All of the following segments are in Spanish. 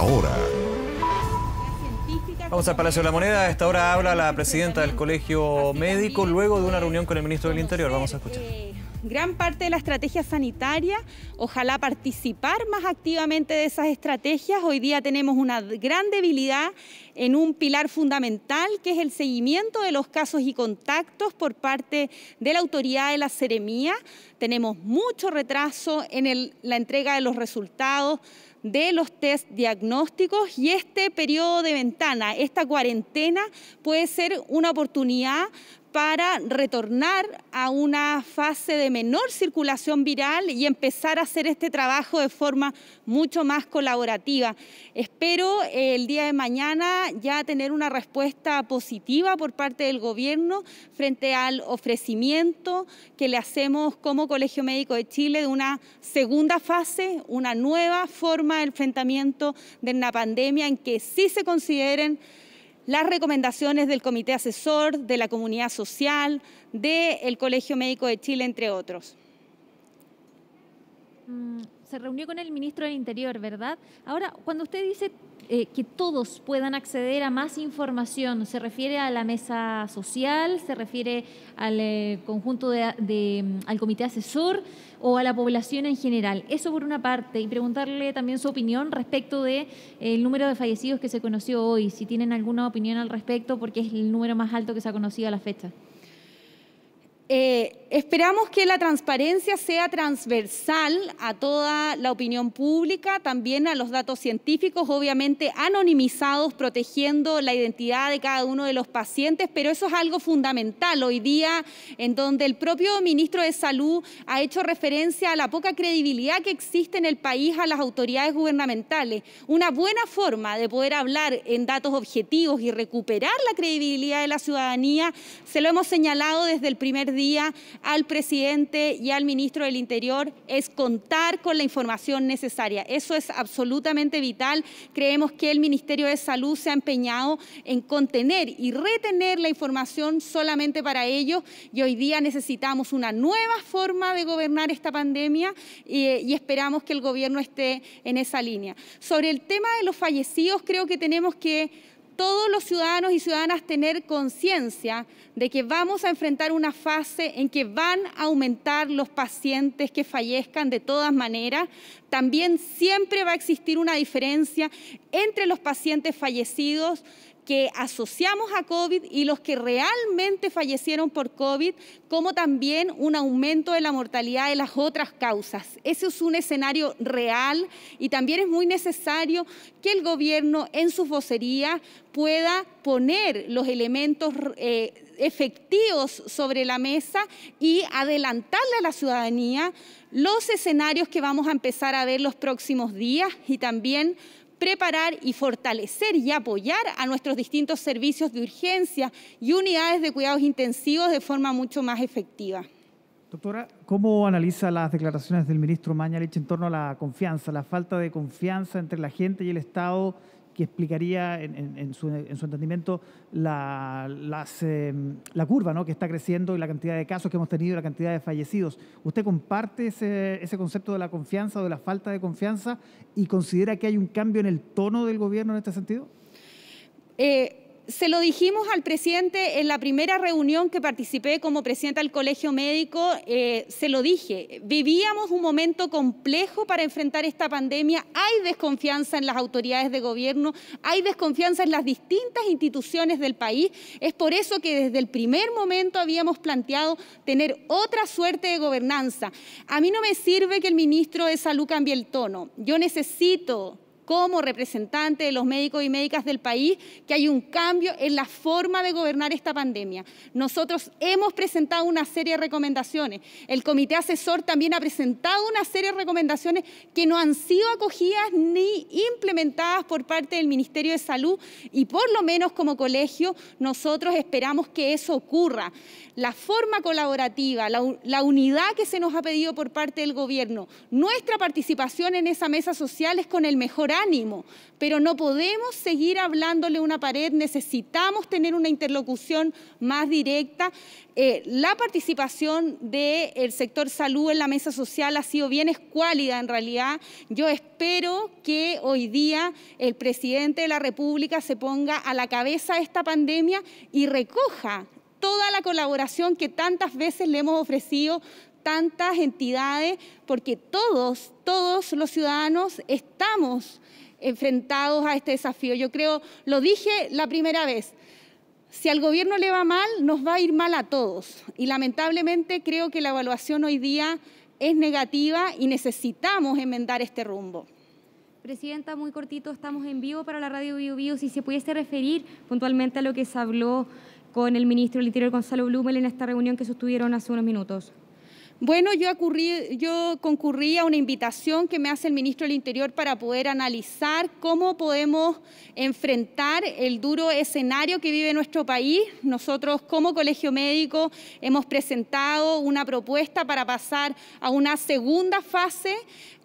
ahora. Vamos al Palacio de la Moneda. A esta hora habla la presidenta del Colegio Médico luego de una reunión con el ministro del Interior. Vamos a escuchar gran parte de la estrategia sanitaria, ojalá participar más activamente de esas estrategias. Hoy día tenemos una gran debilidad en un pilar fundamental que es el seguimiento de los casos y contactos por parte de la autoridad de la seremía. Tenemos mucho retraso en la entrega de los resultados de los test diagnósticos y este periodo de ventana, esta cuarentena, puede ser una oportunidad para retornar a una fase de menor circulación viral y empezar a hacer este trabajo de forma mucho más colaborativa. Espero eh, el día de mañana ya tener una respuesta positiva por parte del gobierno frente al ofrecimiento que le hacemos como Colegio Médico de Chile de una segunda fase, una nueva forma de enfrentamiento de una pandemia en que sí se consideren las recomendaciones del Comité Asesor, de la Comunidad Social, del Colegio Médico de Chile, entre otros. Mm, se reunió con el ministro del Interior, ¿verdad? Ahora, cuando usted dice eh, que todos puedan acceder a más información, ¿se refiere a la mesa social? ¿Se refiere al eh, conjunto de, al comité asesor o a la población en general? Eso por una parte, y preguntarle también su opinión respecto de eh, número de fallecidos que se conoció hoy, si tienen alguna opinión al respecto, porque es el número más alto que se ha conocido a la fecha. Eh, esperamos que la transparencia sea transversal a toda la opinión pública, también a los datos científicos, obviamente anonimizados, protegiendo la identidad de cada uno de los pacientes, pero eso es algo fundamental hoy día, en donde el propio ministro de Salud ha hecho referencia a la poca credibilidad que existe en el país a las autoridades gubernamentales. Una buena forma de poder hablar en datos objetivos y recuperar la credibilidad de la ciudadanía, se lo hemos señalado desde el primer día día al presidente y al ministro del Interior es contar con la información necesaria. Eso es absolutamente vital. Creemos que el Ministerio de Salud se ha empeñado en contener y retener la información solamente para ellos y hoy día necesitamos una nueva forma de gobernar esta pandemia y esperamos que el gobierno esté en esa línea. Sobre el tema de los fallecidos, creo que tenemos que todos los ciudadanos y ciudadanas tener conciencia de que vamos a enfrentar una fase en que van a aumentar los pacientes que fallezcan de todas maneras. También siempre va a existir una diferencia entre los pacientes fallecidos que asociamos a COVID y los que realmente fallecieron por COVID, como también un aumento de la mortalidad de las otras causas. Ese es un escenario real y también es muy necesario que el gobierno en su vocería pueda poner los elementos eh, efectivos sobre la mesa y adelantarle a la ciudadanía los escenarios que vamos a empezar a ver los próximos días y también preparar y fortalecer y apoyar a nuestros distintos servicios de urgencia y unidades de cuidados intensivos de forma mucho más efectiva. Doctora, ¿cómo analiza las declaraciones del ministro Mañalich en torno a la confianza, la falta de confianza entre la gente y el Estado que explicaría en, su, entendimiento la, em, curva que está creciendo y la cantidad de casos que hemos tenido y la cantidad de fallecidos. ¿Usted comparte ese, concepto de la confianza o de la falta de confianza y considera que hay un cambio en el tono del gobierno en este sentido? Eh, se lo dijimos al presidente en la primera reunión que participé como presidenta del Colegio Médico, eh, se lo dije, vivíamos un momento complejo para enfrentar esta pandemia, hay desconfianza en las autoridades de gobierno, hay desconfianza en las distintas instituciones del país, es por eso que desde el primer momento habíamos planteado tener otra suerte de gobernanza. A mí no me sirve que el ministro de Salud cambie el tono, yo necesito como representante de los médicos y médicas del país que hay un cambio en la forma de gobernar esta pandemia. Nosotros hemos presentado una serie de recomendaciones. El comité asesor también ha presentado una serie de recomendaciones que no han sido acogidas ni implementadas por parte del Ministerio de Salud y por lo menos como colegio nosotros esperamos que eso ocurra. La forma colaborativa, la, unidad que se nos ha pedido por parte del gobierno, nuestra participación en esa mesa social es con el mejor ánimo, pero no podemos seguir hablándole una pared, necesitamos tener una interlocución más directa. Eh, la participación del sector salud en la mesa social ha sido bien escuálida en realidad. Yo espero que hoy día el presidente de la República se ponga a la cabeza de esta pandemia y recoja toda la colaboración que tantas veces le hemos ofrecido tantas entidades, porque todos, todos los ciudadanos estamos enfrentados a este desafío. Yo creo, lo dije la primera vez, si al gobierno le va mal, nos va a ir mal a todos. Y lamentablemente creo que la evaluación hoy día es negativa y necesitamos enmendar este rumbo. Presidenta, muy cortito, estamos en vivo para la radio Bio Bio. Si se pudiese referir puntualmente a lo que se habló con el ministro del Interior Gonzalo Blumel en esta reunión que sostuvieron hace unos minutos. Bueno, yo, concurrí a una invitación que me hace el ministro del Interior para poder analizar cómo podemos enfrentar el duro escenario que vive nuestro país. Nosotros como Colegio Médico hemos presentado una propuesta para pasar a una segunda fase,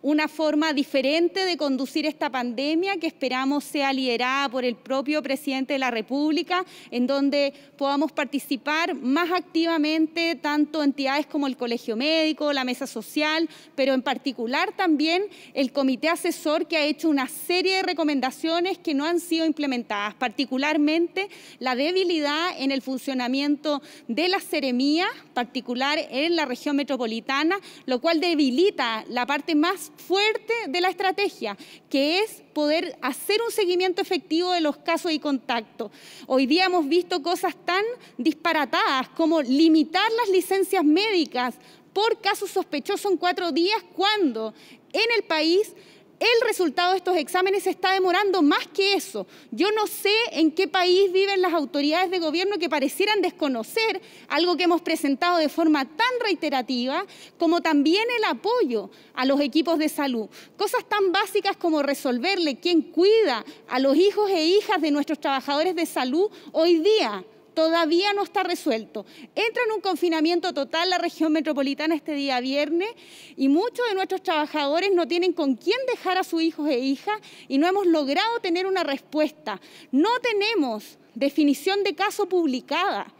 una forma diferente de conducir esta pandemia que esperamos sea liderada por el propio presidente de la República, en donde podamos participar más activamente tanto entidades como el Colegio Médico médico, la mesa social, pero en particular también el comité asesor que ha hecho una serie de recomendaciones que no han sido implementadas, particularmente la debilidad en el funcionamiento de las seremías, particular en la región metropolitana, lo cual debilita la parte más fuerte de la estrategia, que es poder hacer un seguimiento efectivo de los casos y contactos. Hoy día hemos visto cosas tan disparatadas como limitar las licencias médicas por casos sospechosos en cuatro días cuando en el país el resultado de estos exámenes se está demorando más que eso. Yo no sé en qué país viven las autoridades de gobierno que parecieran desconocer algo que hemos presentado de forma tan reiterativa, como también el apoyo a los equipos de salud. Cosas tan básicas como resolverle quién cuida a los hijos e hijas de nuestros trabajadores de salud hoy día todavía no está resuelto. Entra en un confinamiento total la región metropolitana este día viernes y muchos de nuestros trabajadores no tienen con quién dejar a sus hijos e hijas y no hemos logrado tener una respuesta. No tenemos definición de caso publicada.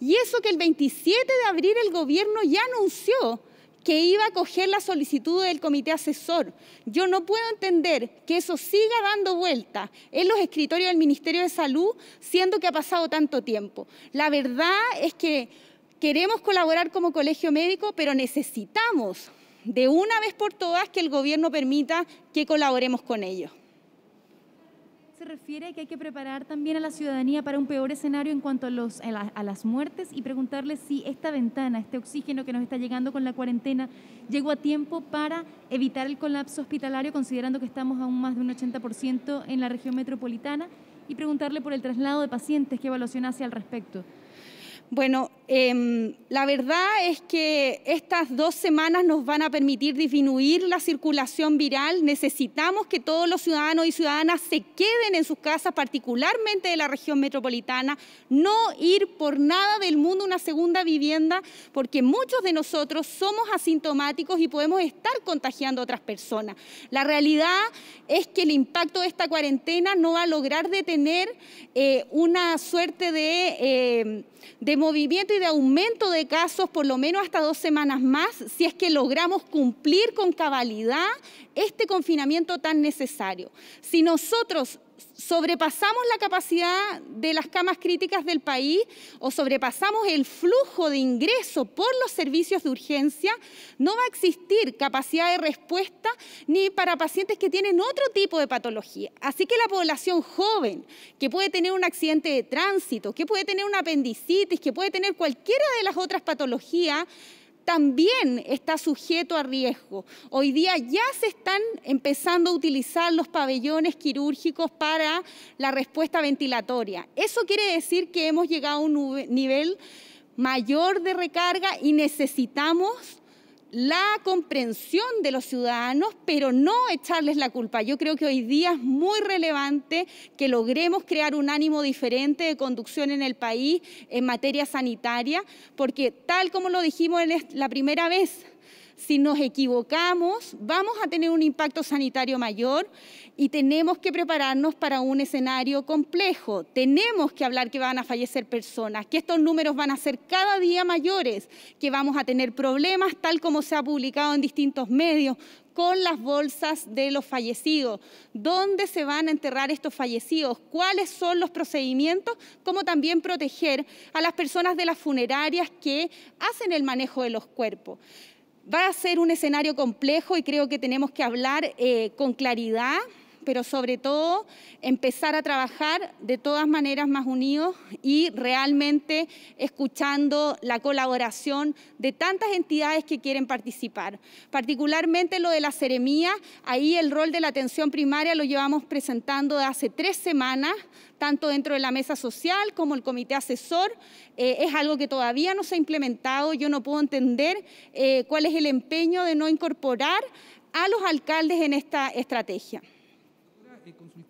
Y eso que el 27 de abril el gobierno ya anunció que iba a coger la solicitud del comité asesor. Yo no puedo entender que eso siga dando vuelta en los escritorios del Ministerio de Salud, siendo que ha pasado tanto tiempo. La verdad es que queremos colaborar como colegio médico, pero necesitamos de una vez por todas que el gobierno permita que colaboremos con ellos se refiere a que hay que preparar también a la ciudadanía para un peor escenario en cuanto a, los, a, las muertes y preguntarle si esta ventana, este oxígeno que nos está llegando con la cuarentena, llegó a tiempo para evitar el colapso hospitalario, considerando que estamos aún más de un 80% en la región metropolitana, y preguntarle por el traslado de pacientes, qué evaluación hace al respecto. Bueno, Em, la verdad es que estas dos semanas nos van a permitir disminuir la circulación viral. Necesitamos que todos los ciudadanos y ciudadanas se queden en sus casas, particularmente de la región metropolitana, no ir por nada del mundo a una segunda vivienda, porque muchos de nosotros somos asintomáticos y podemos estar contagiando a otras personas. La realidad es que el impacto de esta cuarentena no va a lograr detener eh, una suerte de, eh, de movimiento de aumento de casos por lo menos hasta dos semanas más si es que logramos cumplir con cabalidad este confinamiento tan necesario. Si nosotros sobrepasamos la capacidad de las camas críticas del país o sobrepasamos el flujo de ingreso por los servicios de urgencia, no va a existir capacidad de respuesta ni para pacientes que tienen otro tipo de patología. Así que la población joven, que puede tener un accidente de tránsito, que puede tener una apendicitis, que puede tener cualquiera de las otras patologías, también está sujeto a riesgo. Hoy día ya se están empezando a utilizar los pabellones quirúrgicos para la respuesta ventilatoria. Eso quiere decir que hemos llegado a un nivel mayor de recarga y necesitamos la comprensión de los ciudadanos, pero no echarles la culpa. Yo creo que hoy día es muy relevante que logremos crear un ánimo diferente de conducción en el país en materia sanitaria, porque tal como lo dijimos la primera vez, si nos equivocamos, vamos a tener un impacto sanitario mayor y tenemos que prepararnos para un escenario complejo. Tenemos que hablar que van a fallecer personas, que estos números van a ser cada día mayores, que vamos a tener problemas tal como se ha publicado en distintos medios, con las bolsas de los fallecidos, dónde se van a enterrar estos fallecidos, cuáles son los procedimientos, como también proteger a las personas de las funerarias que hacen el manejo de los cuerpos. Va a ser un escenario complejo y creo que tenemos que hablar eh, con claridad pero sobre todo empezar a trabajar de todas maneras más unidos y realmente escuchando la colaboración de tantas entidades que quieren participar. Particularmente lo de la seremía, ahí el rol de la atención primaria lo llevamos presentando de hace tres semanas, tanto dentro de la mesa social como el comité asesor. Eh, es algo que todavía no se ha implementado. Yo no puedo entender eh, cuál es el empeño de no incorporar a los alcaldes en esta estrategia.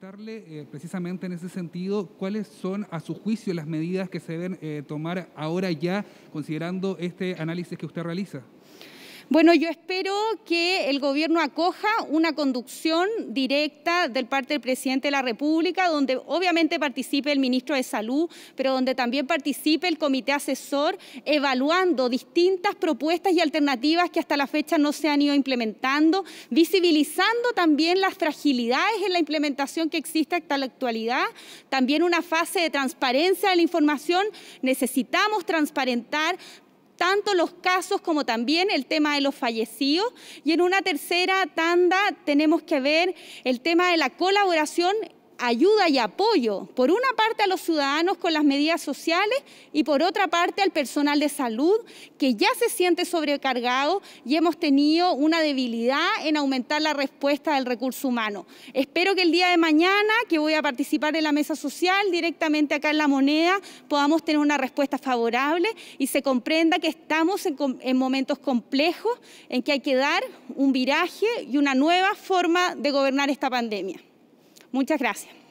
Eh, precisamente en ese sentido, ¿cuáles son a su juicio las medidas que se deben eh, tomar ahora ya, considerando este análisis que usted realiza? Bueno, yo espero que el gobierno acoja una conducción directa del parte del presidente de la República, donde obviamente participe el ministro de Salud, pero donde también participe el comité asesor, evaluando distintas propuestas y alternativas que hasta la fecha no se han ido implementando, visibilizando también las fragilidades en la implementación que existe hasta la actualidad, también una fase de transparencia de la información. Necesitamos transparentar tanto los casos como también el tema de los fallecidos. Y en una tercera tanda tenemos que ver el tema de la colaboración ayuda y apoyo, por una parte a los ciudadanos con las medidas sociales y por otra parte al personal de salud que ya se siente sobrecargado y hemos tenido una debilidad en aumentar la respuesta del recurso humano. Espero que el día de mañana, que voy a participar en la mesa social directamente acá en La Moneda, podamos tener una respuesta favorable y se comprenda que estamos en, en momentos complejos en que hay que dar un viraje y una nueva forma de gobernar esta pandemia. Muchas gracias.